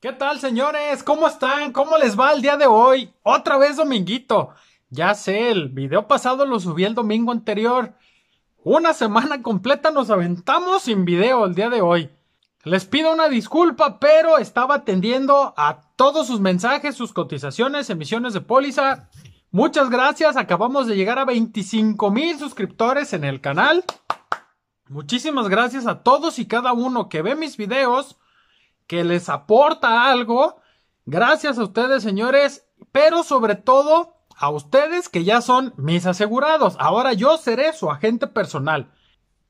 ¿Qué tal, señores? ¿Cómo están? ¿Cómo les va el día de hoy? Otra vez dominguito. Ya sé, el video pasado lo subí el domingo anterior. Una semana completa nos aventamos sin video el día de hoy. Les pido una disculpa, pero estaba atendiendo a todos sus mensajes, sus cotizaciones, emisiones de póliza. Muchas gracias, acabamos de llegar a 25 mil suscriptores en el canal. Muchísimas gracias a todos y cada uno que ve mis videos que les aporta algo. Gracias a ustedes, señores, pero sobre todo a ustedes que ya son mis asegurados. Ahora yo seré su agente personal.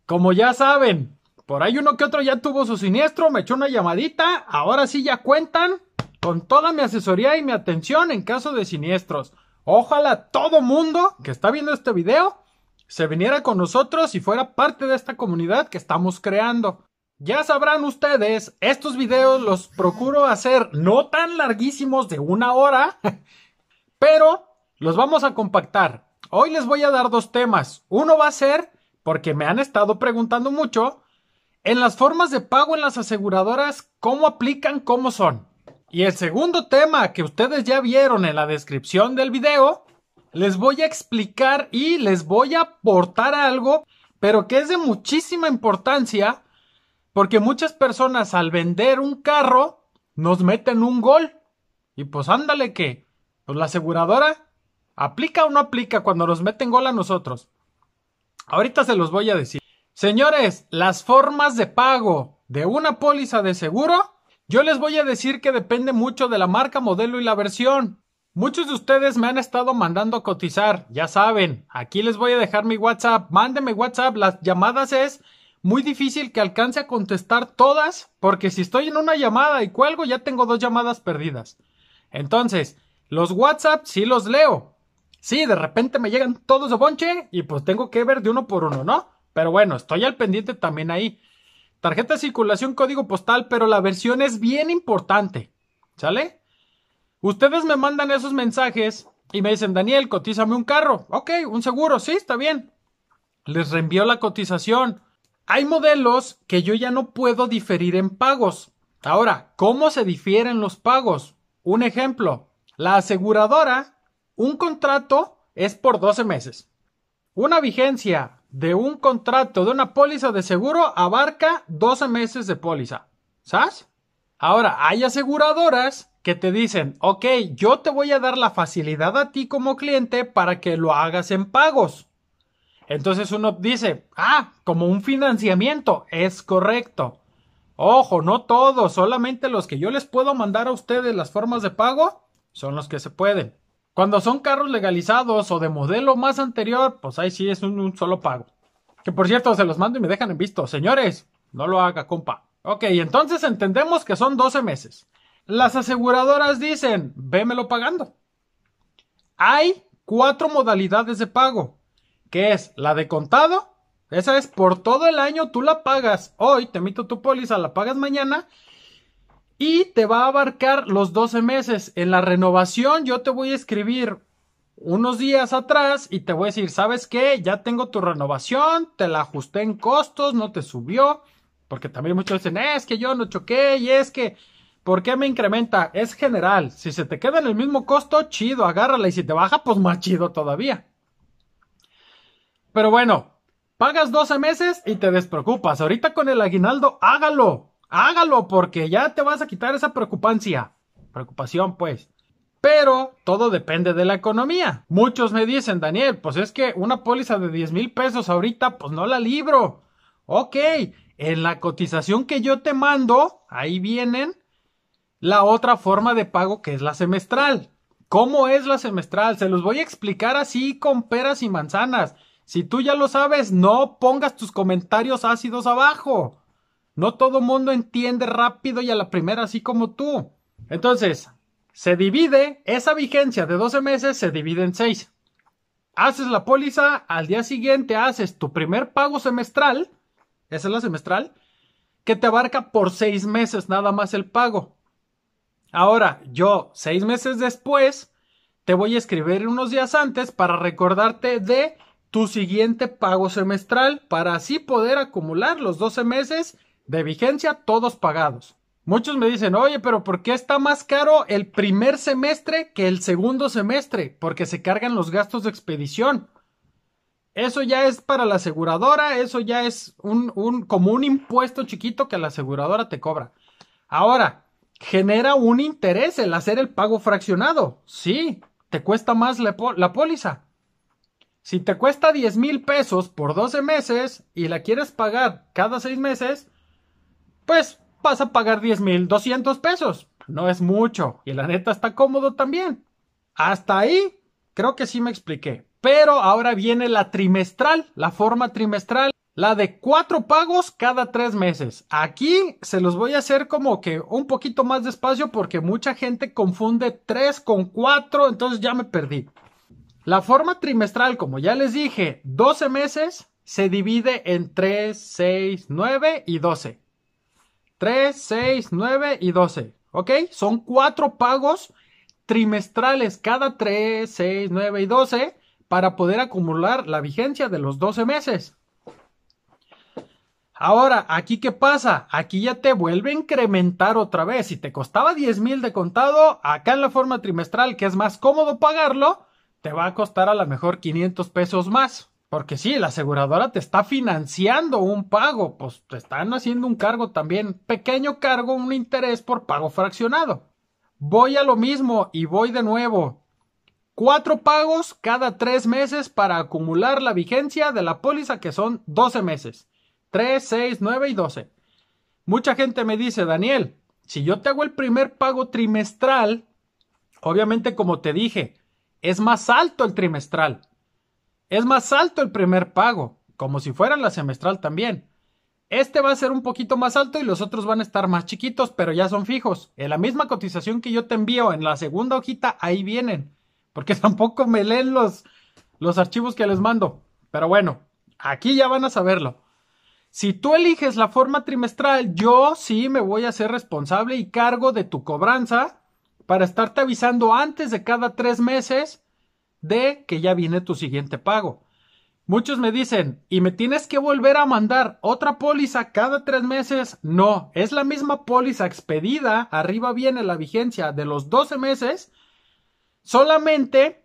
Como ya saben, por ahí uno que otro ya tuvo su siniestro, me echó una llamadita, ahora sí ya cuentan con toda mi asesoría y mi atención en caso de siniestros. Ojalá todo mundo que está viendo este video se viniera con nosotros y fuera parte de esta comunidad que estamos creando. Ya sabrán ustedes, estos videos los procuro hacer no tan larguísimos de una hora, pero los vamos a compactar. Hoy les voy a dar dos temas. Uno va a ser, porque me han estado preguntando mucho, en las formas de pago en las aseguradoras, cómo aplican, cómo son. Y el segundo tema que ustedes ya vieron en la descripción del video, les voy a explicar y les voy a aportar algo, pero que es de muchísima importancia porque muchas personas al vender un carro nos meten un gol. Y pues ándale que, pues la aseguradora aplica o no aplica cuando nos meten gol a nosotros. Ahorita se los voy a decir. Señores, las formas de pago de una póliza de seguro, yo les voy a decir que depende mucho de la marca, modelo y la versión. Muchos de ustedes me han estado mandando a cotizar, ya saben, aquí les voy a dejar mi WhatsApp, mándenme WhatsApp, las llamadas es muy difícil que alcance a contestar todas, porque si estoy en una llamada y cuelgo, ya tengo dos llamadas perdidas. Entonces, los WhatsApp sí los leo. Sí, de repente me llegan todos a bonche y pues tengo que ver de uno por uno, ¿no? Pero bueno, estoy al pendiente también ahí. Tarjeta de circulación, código postal, pero la versión es bien importante. ¿Sale? Ustedes me mandan esos mensajes y me dicen, Daniel, cotízame un carro. Ok, un seguro, sí, está bien. Les reenvío la cotización. Hay modelos que yo ya no puedo diferir en pagos. Ahora, ¿cómo se difieren los pagos? Un ejemplo, la aseguradora, un contrato es por 12 meses. Una vigencia de un contrato de una póliza de seguro abarca 12 meses de póliza. ¿Sabes? Ahora, hay aseguradoras que te dicen, ok, yo te voy a dar la facilidad a ti como cliente para que lo hagas en pagos. Entonces uno dice, ah, como un financiamiento, es correcto. Ojo, no todos, solamente los que yo les puedo mandar a ustedes las formas de pago son los que se pueden. Cuando son carros legalizados o de modelo más anterior, pues ahí sí es un, solo pago. Que por cierto, se los mando y me dejan en visto. Señores, no lo haga, compa. Ok, entonces entendemos que son 12 meses. Las aseguradoras dicen, vémelo pagando. Hay cuatro modalidades de pago que es la de contado. Esa es por todo el año, tú la pagas hoy, te emito tu póliza, la pagas mañana y te va a abarcar los 12 meses. En la renovación yo te voy a escribir unos días atrás y te voy a decir, ¿sabes qué? Ya tengo tu renovación, te la ajusté en costos, no te subió, porque también muchos dicen, es que yo no choqué y es que... ¿Por qué me incrementa? Es general. Si se te queda en el mismo costo, chido, agárrala. Y si te baja, pues más chido todavía. Pero bueno, pagas 12 meses y te despreocupas. Ahorita con el aguinaldo, hágalo. Hágalo porque ya te vas a quitar esa preocupancia. Preocupación, pues. Pero todo depende de la economía. Muchos me dicen, Daniel, pues es que una póliza de 10 mil pesos ahorita, pues no la libro. Ok, en la cotización que yo te mando, ahí vienen la otra forma de pago que es la semestral. ¿Cómo es la semestral? Se los voy a explicar así con peras y manzanas. Si tú ya lo sabes, no pongas tus comentarios ácidos abajo. No todo mundo entiende rápido y a la primera así como tú. Entonces, se divide, esa vigencia de 12 meses se divide en 6. Haces la póliza, al día siguiente haces tu primer pago semestral, esa es la semestral, que te abarca por 6 meses nada más el pago. Ahora, yo, 6 meses después, te voy a escribir unos días antes para recordarte de tu siguiente pago semestral para así poder acumular los 12 meses de vigencia todos pagados. Muchos me dicen, oye, pero ¿por qué está más caro el primer semestre que el segundo semestre? Porque se cargan los gastos de expedición. Eso ya es para la aseguradora, eso ya es un, como un impuesto chiquito que la aseguradora te cobra. Ahora, genera un interés el hacer el pago fraccionado. Sí, te cuesta más la póliza. Si te cuesta 10 mil pesos por 12 meses y la quieres pagar cada 6 meses, pues vas a pagar 10 mil 200 pesos. No es mucho y la neta está cómodo también. Hasta ahí creo que sí me expliqué. Pero ahora viene la trimestral, la forma trimestral, la de cuatro pagos cada tres meses. Aquí se los voy a hacer como que un poquito más despacio porque mucha gente confunde 3 con cuatro, entonces ya me perdí. La forma trimestral, como ya les dije, 12 meses se divide en 3, 6, 9 y 12. 3, 6, 9 y 12. ¿Ok? Son cuatro pagos trimestrales cada 3, 6, 9 y 12 para poder acumular la vigencia de los 12 meses. Ahora, ¿aquí qué pasa? Aquí ya te vuelve a incrementar otra vez. Si te costaba 10 mil de contado, acá en la forma trimestral, que es más cómodo pagarlo, te va a costar a lo mejor 500 pesos más. Porque si la aseguradora te está financiando un pago, pues te están haciendo un cargo también, pequeño cargo, un interés por pago fraccionado. Voy a lo mismo y voy de nuevo. Cuatro pagos cada tres meses para acumular la vigencia de la póliza que son 12 meses. 3, 6, 9 y 12. Mucha gente me dice, Daniel, si yo te hago el primer pago trimestral, obviamente como te dije, es más alto el trimestral. Es más alto el primer pago, como si fuera la semestral también. Este va a ser un poquito más alto y los otros van a estar más chiquitos, pero ya son fijos. En la misma cotización que yo te envío en la segunda hojita, ahí vienen. Porque tampoco me leen los, los archivos que les mando. Pero bueno, aquí ya van a saberlo. Si tú eliges la forma trimestral, yo sí me voy a ser responsable y cargo de tu cobranza para estarte avisando antes de cada tres meses de que ya viene tu siguiente pago. Muchos me dicen, ¿y me tienes que volver a mandar otra póliza cada tres meses? No, es la misma póliza expedida, arriba viene la vigencia de los 12 meses, solamente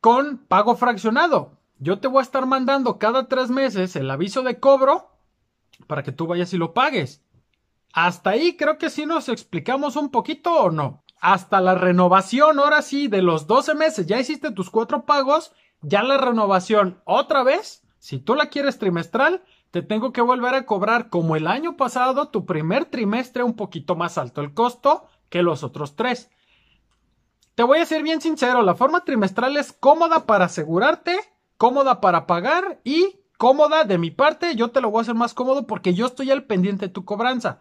con pago fraccionado. Yo te voy a estar mandando cada tres meses el aviso de cobro para que tú vayas y lo pagues. Hasta ahí creo que sí nos explicamos un poquito o no hasta la renovación, ahora sí, de los 12 meses, ya hiciste tus cuatro pagos, ya la renovación otra vez, si tú la quieres trimestral, te tengo que volver a cobrar como el año pasado tu primer trimestre un poquito más alto el costo que los otros tres. Te voy a ser bien sincero, la forma trimestral es cómoda para asegurarte, cómoda para pagar y cómoda de mi parte, yo te lo voy a hacer más cómodo porque yo estoy al pendiente de tu cobranza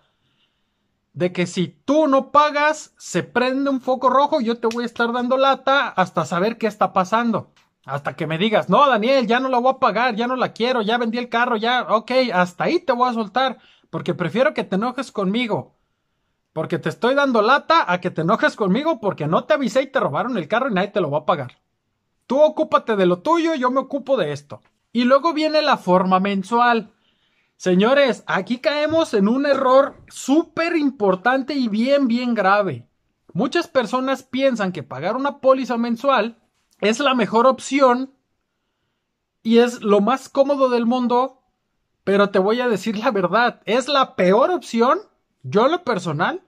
de que si tú no pagas, se prende un foco rojo, yo te voy a estar dando lata hasta saber qué está pasando. Hasta que me digas, no, Daniel, ya no la voy a pagar, ya no la quiero, ya vendí el carro, ya, ok, hasta ahí te voy a soltar, porque prefiero que te enojes conmigo, porque te estoy dando lata a que te enojes conmigo porque no te avisé y te robaron el carro y nadie te lo va a pagar. Tú ocúpate de lo tuyo, yo me ocupo de esto. Y luego viene la forma mensual. Señores, aquí caemos en un error súper importante y bien, bien grave. Muchas personas piensan que pagar una póliza mensual es la mejor opción y es lo más cómodo del mundo, pero te voy a decir la verdad, es la peor opción, yo lo personal,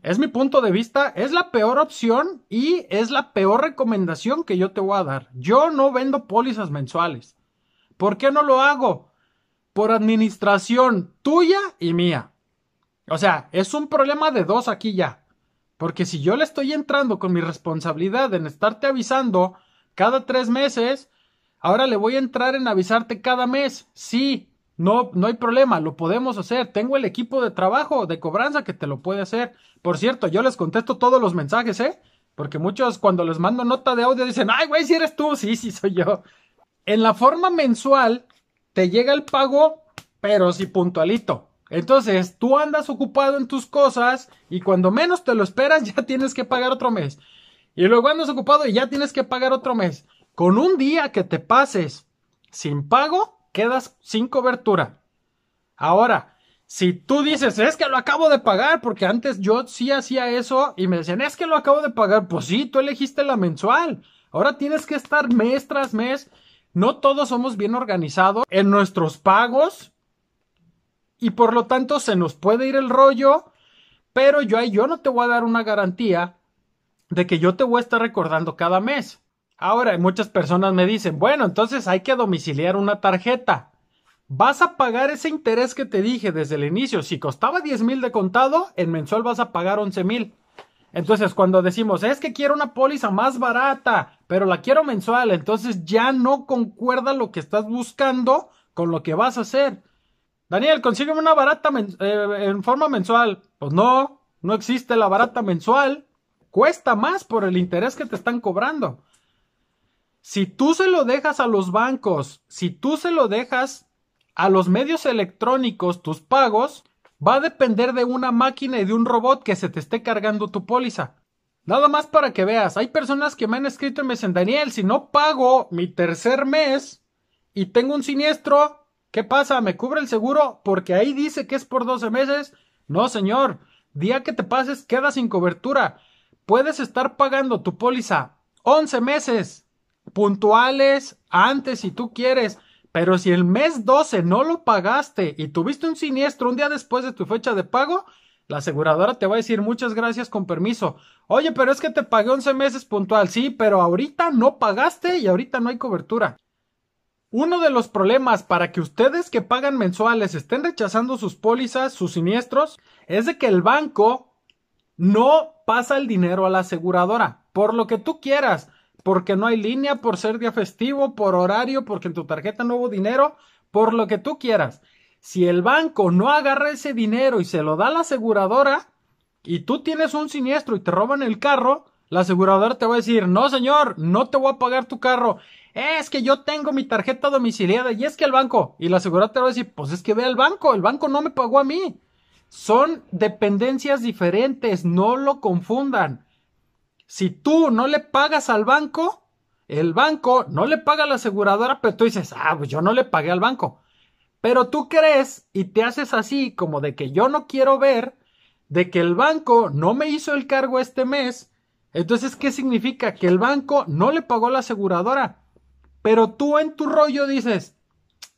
es mi punto de vista, es la peor opción y es la peor recomendación que yo te voy a dar. Yo no vendo pólizas mensuales. ¿Por qué no lo hago? por administración tuya y mía. O sea, es un problema de dos aquí ya. Porque si yo le estoy entrando con mi responsabilidad en estarte avisando cada tres meses, ahora le voy a entrar en avisarte cada mes. Sí, no, no hay problema, lo podemos hacer. Tengo el equipo de trabajo, de cobranza que te lo puede hacer. Por cierto, yo les contesto todos los mensajes, ¿eh? Porque muchos cuando les mando nota de audio dicen, ay, güey, si eres tú, sí, sí, soy yo. En la forma mensual, te llega el pago, pero sí puntualito. Entonces, tú andas ocupado en tus cosas y cuando menos te lo esperas ya tienes que pagar otro mes. Y luego andas ocupado y ya tienes que pagar otro mes. Con un día que te pases sin pago, quedas sin cobertura. Ahora, si tú dices, es que lo acabo de pagar, porque antes yo sí hacía eso y me decían, es que lo acabo de pagar, pues sí, tú elegiste la mensual. Ahora tienes que estar mes tras mes no todos somos bien organizados en nuestros pagos y por lo tanto se nos puede ir el rollo, pero yo yo no te voy a dar una garantía de que yo te voy a estar recordando cada mes. Ahora, muchas personas me dicen, bueno, entonces hay que domiciliar una tarjeta. Vas a pagar ese interés que te dije desde el inicio. Si costaba 10 mil de contado, en mensual vas a pagar 11 mil. Entonces, cuando decimos, es que quiero una póliza más barata, pero la quiero mensual, entonces ya no concuerda lo que estás buscando con lo que vas a hacer. Daniel, consígueme una barata eh, en forma mensual. Pues no, no existe la barata mensual. Cuesta más por el interés que te están cobrando. Si tú se lo dejas a los bancos, si tú se lo dejas a los medios electrónicos, tus pagos, va a depender de una máquina y de un robot que se te esté cargando tu póliza. Nada más para que veas, hay personas que me han escrito y me dicen, Daniel, si no pago mi tercer mes y tengo un siniestro, ¿qué pasa? ¿Me cubre el seguro? Porque ahí dice que es por 12 meses. No, señor, día que te pases queda sin cobertura. Puedes estar pagando tu póliza 11 meses puntuales antes si tú quieres, pero si el mes 12 no lo pagaste y tuviste un siniestro un día después de tu fecha de pago, la aseguradora te va a decir muchas gracias con permiso. Oye, pero es que te pagué 11 meses puntual. Sí, pero ahorita no pagaste y ahorita no hay cobertura. Uno de los problemas para que ustedes que pagan mensuales estén rechazando sus pólizas, sus siniestros, es de que el banco no pasa el dinero a la aseguradora, por lo que tú quieras, porque no hay línea, por ser día festivo, por horario, porque en tu tarjeta no hubo dinero, por lo que tú quieras. Si el banco no agarra ese dinero y se lo da a la aseguradora, y tú tienes un siniestro y te roban el carro, la aseguradora te va a decir, no señor, no te voy a pagar tu carro. Es que yo tengo mi tarjeta domiciliada y es que el banco. Y la aseguradora te va a decir, pues es que ve al banco, el banco no me pagó a mí. Son dependencias diferentes, no lo confundan. Si tú no le pagas al banco, el banco no le paga a la aseguradora, pero tú dices, ah, pues yo no le pagué al banco. Pero tú crees y te haces así como de que yo no quiero ver, de que el banco no me hizo el cargo este mes. Entonces, ¿qué significa? Que el banco no le pagó la aseguradora. Pero tú en tu rollo dices,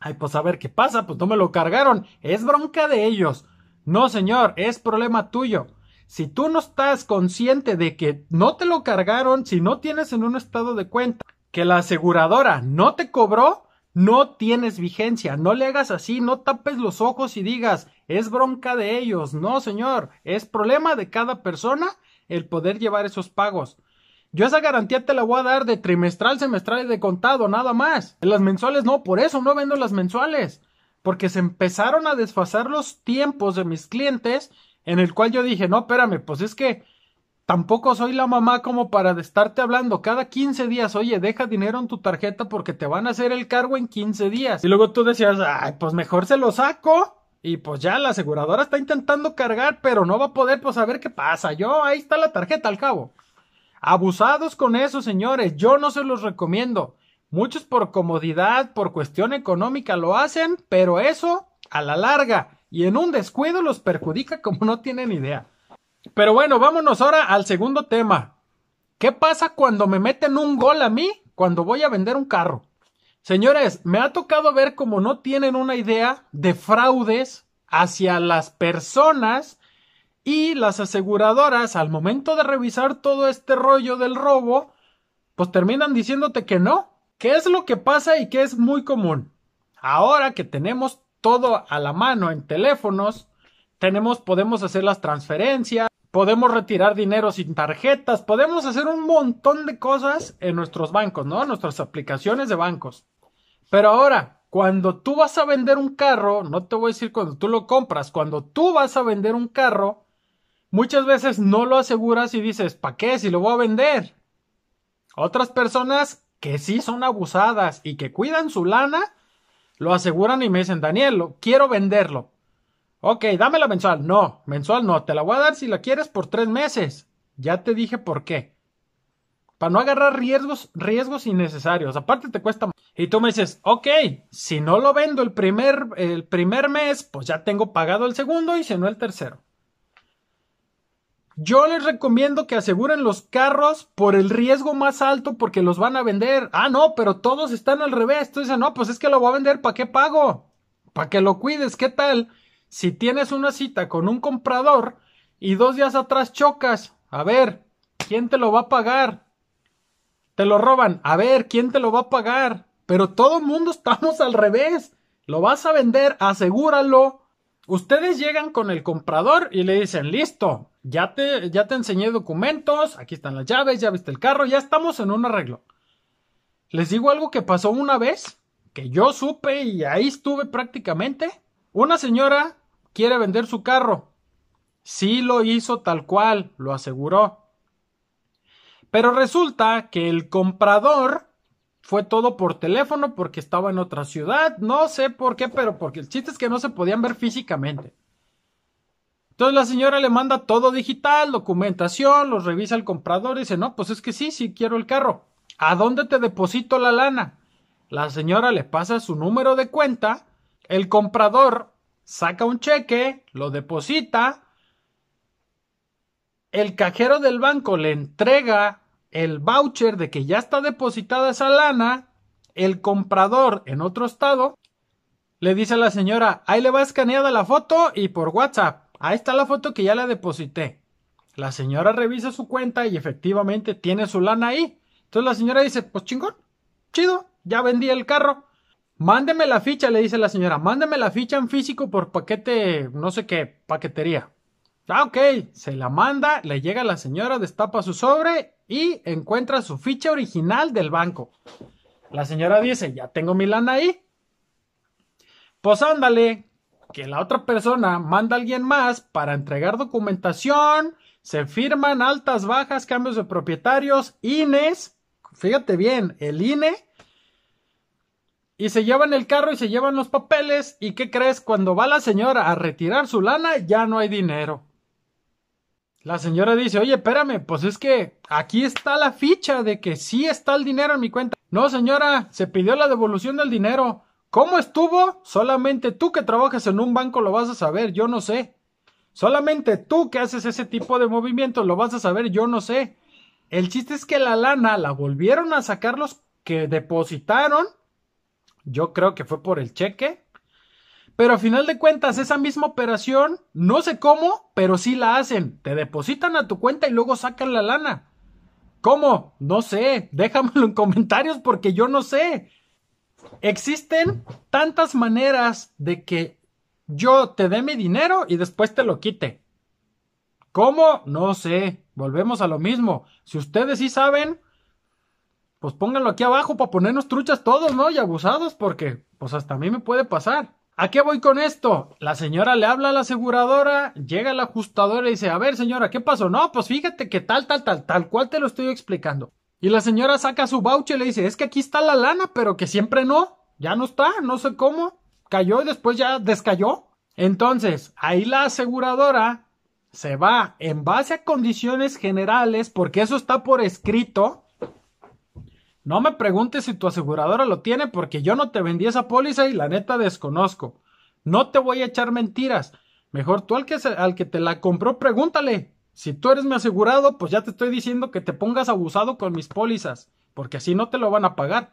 ay, pues a ver qué pasa, pues no me lo cargaron. Es bronca de ellos. No, señor, es problema tuyo. Si tú no estás consciente de que no te lo cargaron, si no tienes en un estado de cuenta que la aseguradora no te cobró, no tienes vigencia. No le hagas así, no tapes los ojos y digas, es bronca de ellos. No, señor, es problema de cada persona el poder llevar esos pagos. Yo esa garantía te la voy a dar de trimestral, semestral y de contado, nada más. En Las mensuales no, por eso no vendo las mensuales. Porque se empezaron a desfasar los tiempos de mis clientes en el cual yo dije, no, espérame, pues es que Tampoco soy la mamá como para estarte hablando cada 15 días, oye, deja dinero en tu tarjeta porque te van a hacer el cargo en 15 días. Y luego tú decías, ay, pues mejor se lo saco. Y pues ya la aseguradora está intentando cargar, pero no va a poder, pues a ver qué pasa. Yo, ahí está la tarjeta al cabo. Abusados con eso, señores, yo no se los recomiendo. Muchos por comodidad, por cuestión económica lo hacen, pero eso a la larga y en un descuido los perjudica como no tienen idea. Pero bueno, vámonos ahora al segundo tema. ¿Qué pasa cuando me meten un gol a mí cuando voy a vender un carro? Señores, me ha tocado ver como no tienen una idea de fraudes hacia las personas y las aseguradoras al momento de revisar todo este rollo del robo, pues terminan diciéndote que no, ¿Qué es lo que pasa y qué es muy común. Ahora que tenemos todo a la mano en teléfonos, tenemos, podemos hacer las transferencias, podemos retirar dinero sin tarjetas, podemos hacer un montón de cosas en nuestros bancos, ¿no? Nuestras aplicaciones de bancos. Pero ahora, cuando tú vas a vender un carro, no te voy a decir cuando tú lo compras, cuando tú vas a vender un carro, muchas veces no lo aseguras y dices, ¿para qué? Si lo voy a vender. Otras personas que sí son abusadas y que cuidan su lana, lo aseguran y me dicen, Daniel, quiero venderlo, Ok, la mensual. No, mensual no. Te la voy a dar si la quieres por tres meses. Ya te dije por qué. Para no agarrar riesgos, riesgos innecesarios. Aparte te cuesta. Y tú me dices, ok, si no lo vendo el primer, el primer mes, pues ya tengo pagado el segundo y si no el tercero. Yo les recomiendo que aseguren los carros por el riesgo más alto porque los van a vender. Ah, no, pero todos están al revés. Tú dices, no, pues es que lo voy a vender, ¿para qué pago? Para que lo cuides, ¿qué tal? si tienes una cita con un comprador y dos días atrás chocas, a ver, ¿quién te lo va a pagar? Te lo roban, a ver, ¿quién te lo va a pagar? Pero todo el mundo estamos al revés. Lo vas a vender, asegúralo. Ustedes llegan con el comprador y le dicen, listo, ya te, ya te enseñé documentos, aquí están las llaves, ya viste el carro, ya estamos en un arreglo. Les digo algo que pasó una vez, que yo supe y ahí estuve prácticamente. Una señora quiere vender su carro. Sí lo hizo tal cual, lo aseguró. Pero resulta que el comprador fue todo por teléfono porque estaba en otra ciudad, no sé por qué, pero porque el chiste es que no se podían ver físicamente. Entonces la señora le manda todo digital, documentación, los revisa el comprador y dice, no, pues es que sí, sí quiero el carro. ¿A dónde te deposito la lana? La señora le pasa su número de cuenta, el comprador saca un cheque, lo deposita, el cajero del banco le entrega el voucher de que ya está depositada esa lana, el comprador en otro estado le dice a la señora, ahí le va escaneada la foto y por WhatsApp, ahí está la foto que ya la deposité. La señora revisa su cuenta y efectivamente tiene su lana ahí. Entonces la señora dice, pues chingón, chido, ya vendí el carro. Mándeme la ficha, le dice la señora. Mándeme la ficha en físico por paquete, no sé qué, paquetería. Ah, ok. Se la manda, le llega a la señora, destapa su sobre y encuentra su ficha original del banco. La señora dice, ya tengo mi lana ahí. Pues ándale, que la otra persona manda a alguien más para entregar documentación, se firman altas, bajas, cambios de propietarios, INES. Fíjate bien, el INE y se llevan el carro y se llevan los papeles. ¿Y qué crees? Cuando va la señora a retirar su lana, ya no hay dinero. La señora dice, oye, espérame, pues es que aquí está la ficha de que sí está el dinero en mi cuenta. No, señora, se pidió la devolución del dinero. ¿Cómo estuvo? Solamente tú que trabajas en un banco lo vas a saber, yo no sé. Solamente tú que haces ese tipo de movimientos lo vas a saber, yo no sé. El chiste es que la lana la volvieron a sacar los que depositaron yo creo que fue por el cheque. Pero a final de cuentas, esa misma operación, no sé cómo, pero sí la hacen. Te depositan a tu cuenta y luego sacan la lana. ¿Cómo? No sé. Déjamelo en comentarios porque yo no sé. Existen tantas maneras de que yo te dé mi dinero y después te lo quite. ¿Cómo? No sé. Volvemos a lo mismo. Si ustedes sí saben, pues pónganlo aquí abajo para ponernos truchas todos, ¿no? Y abusados, porque pues hasta a mí me puede pasar. ¿A qué voy con esto? La señora le habla a la aseguradora, llega la ajustadora y dice, a ver señora, ¿qué pasó? No, pues fíjate que tal, tal, tal, tal cual te lo estoy explicando. Y la señora saca su voucher y le dice, es que aquí está la lana, pero que siempre no, ya no está, no sé cómo, cayó y después ya descayó. Entonces, ahí la aseguradora se va en base a condiciones generales, porque eso está por escrito, no me preguntes si tu aseguradora lo tiene porque yo no te vendí esa póliza y la neta desconozco. No te voy a echar mentiras. Mejor tú al que, al que te la compró, pregúntale. Si tú eres mi asegurado, pues ya te estoy diciendo que te pongas abusado con mis pólizas, porque así no te lo van a pagar.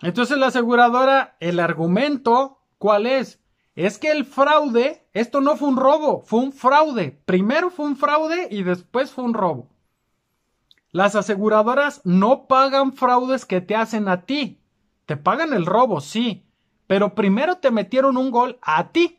Entonces la aseguradora, el argumento, ¿cuál es? Es que el fraude, esto no fue un robo, fue un fraude. Primero fue un fraude y después fue un robo. Las aseguradoras no pagan fraudes que te hacen a ti. Te pagan el robo, sí, pero primero te metieron un gol a ti.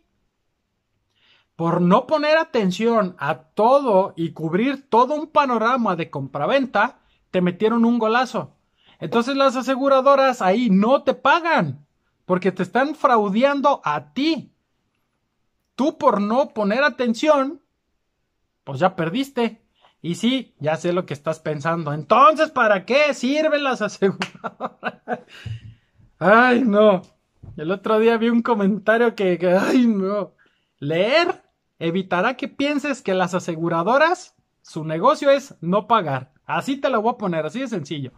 Por no poner atención a todo y cubrir todo un panorama de compraventa, te metieron un golazo. Entonces las aseguradoras ahí no te pagan porque te están fraudeando a ti. Tú por no poner atención, pues ya perdiste. Y sí, ya sé lo que estás pensando. Entonces, ¿para qué sirven las aseguradoras? Ay, no. El otro día vi un comentario que, ay, no. Leer evitará que pienses que las aseguradoras, su negocio es no pagar. Así te lo voy a poner, así de sencillo.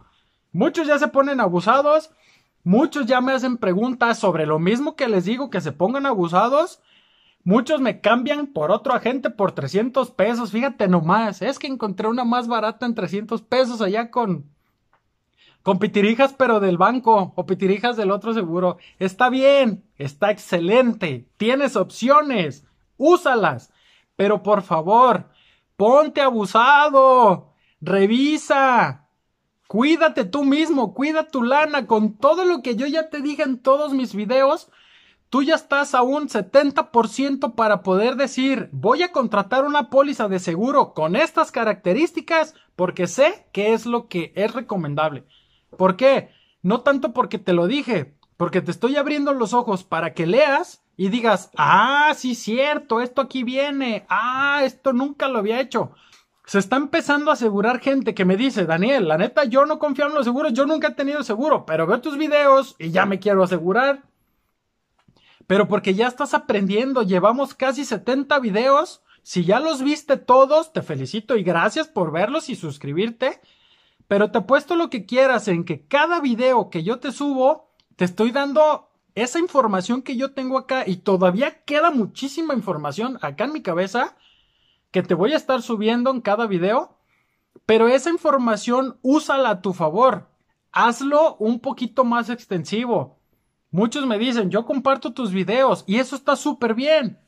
Muchos ya se ponen abusados, muchos ya me hacen preguntas sobre lo mismo que les digo que se pongan abusados Muchos me cambian por otro agente por 300 pesos. Fíjate nomás, es que encontré una más barata en 300 pesos allá con con pitirijas pero del banco o pitirijas del otro seguro. Está bien, está excelente, tienes opciones, úsalas, pero por favor, ponte abusado, revisa, cuídate tú mismo, cuida tu lana con todo lo que yo ya te dije en todos mis videos tú ya estás a un 70% para poder decir, voy a contratar una póliza de seguro con estas características porque sé que es lo que es recomendable. ¿Por qué? No tanto porque te lo dije, porque te estoy abriendo los ojos para que leas y digas, ah, sí, cierto, esto aquí viene, ah, esto nunca lo había hecho. Se está empezando a asegurar gente que me dice, Daniel, la neta, yo no confío en los seguros, yo nunca he tenido seguro, pero veo tus videos y ya me quiero asegurar pero porque ya estás aprendiendo. Llevamos casi 70 videos. Si ya los viste todos, te felicito y gracias por verlos y suscribirte. Pero te apuesto lo que quieras en que cada video que yo te subo, te estoy dando esa información que yo tengo acá y todavía queda muchísima información acá en mi cabeza que te voy a estar subiendo en cada video. Pero esa información úsala a tu favor. Hazlo un poquito más extensivo. Muchos me dicen, yo comparto tus videos y eso está súper bien.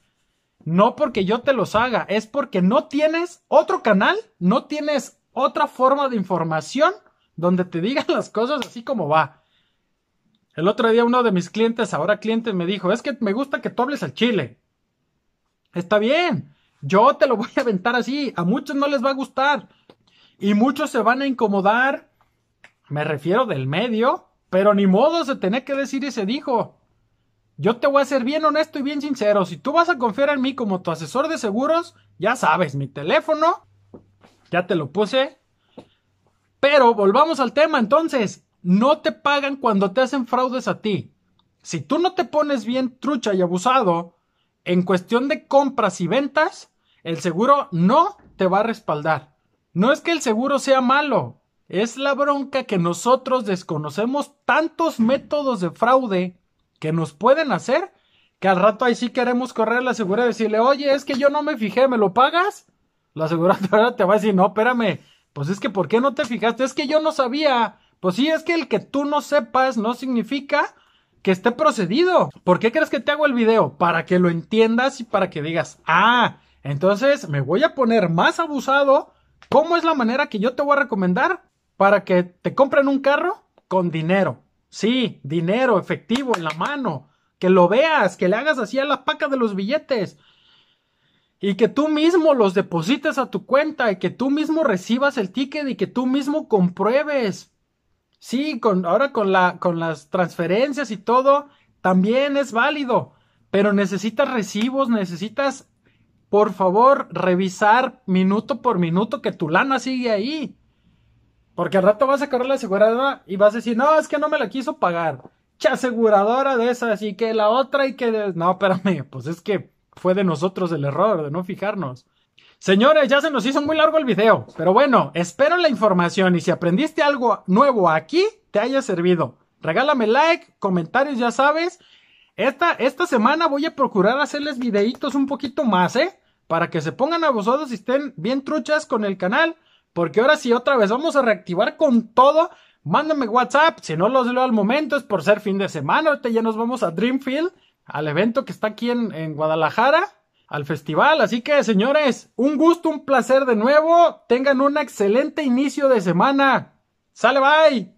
No porque yo te los haga, es porque no tienes otro canal, no tienes otra forma de información donde te digan las cosas así como va. El otro día uno de mis clientes, ahora clientes, me dijo, es que me gusta que tú hables al chile. Está bien, yo te lo voy a aventar así, a muchos no les va a gustar y muchos se van a incomodar, me refiero del medio, pero ni modo, se tenía que decir y se dijo. Yo te voy a ser bien honesto y bien sincero. Si tú vas a confiar en mí como tu asesor de seguros, ya sabes, mi teléfono, ya te lo puse. Pero volvamos al tema entonces. No te pagan cuando te hacen fraudes a ti. Si tú no te pones bien trucha y abusado en cuestión de compras y ventas, el seguro no te va a respaldar. No es que el seguro sea malo, es la bronca que nosotros desconocemos tantos mm. métodos de fraude que nos pueden hacer que al rato ahí sí queremos correr a la aseguradora y decirle, oye, es que yo no me fijé, ¿me lo pagas? La aseguradora te va a decir, no, espérame, pues es que ¿por qué no te fijaste? Es que yo no sabía. Pues sí, es que el que tú no sepas no significa que esté procedido. ¿Por qué crees que te hago el video? Para que lo entiendas y para que digas, ah, entonces me voy a poner más abusado. ¿Cómo es la manera que yo te voy a recomendar? para que te compren un carro con dinero. Sí, dinero, efectivo, en la mano. Que lo veas, que le hagas así a la paca de los billetes. Y que tú mismo los deposites a tu cuenta y que tú mismo recibas el ticket y que tú mismo compruebes. Sí, con, ahora con, la, con las transferencias y todo, también es válido. Pero necesitas recibos, necesitas, por favor, revisar minuto por minuto que tu lana sigue ahí. Porque al rato vas a correr la aseguradora y vas a decir, no, es que no me la quiso pagar. Che aseguradora de esas! Y que la otra y que... No, espérame, pues es que fue de nosotros el error de no fijarnos. Señores, ya se nos hizo muy largo el video, pero bueno, espero la información y si aprendiste algo nuevo aquí, te haya servido. Regálame like, comentarios, ya sabes. Esta, esta semana voy a procurar hacerles videitos un poquito más, ¿eh? Para que se pongan a vosotros y estén bien truchas con el canal. Porque ahora sí, otra vez, vamos a reactivar con todo. Mándame WhatsApp, si no los leo al momento es por ser fin de semana. Ahorita ya nos vamos a Dreamfield, al evento que está aquí en Guadalajara, al festival. Así que, señores, un gusto, un placer de nuevo. Tengan un excelente inicio de semana. Sale, bye.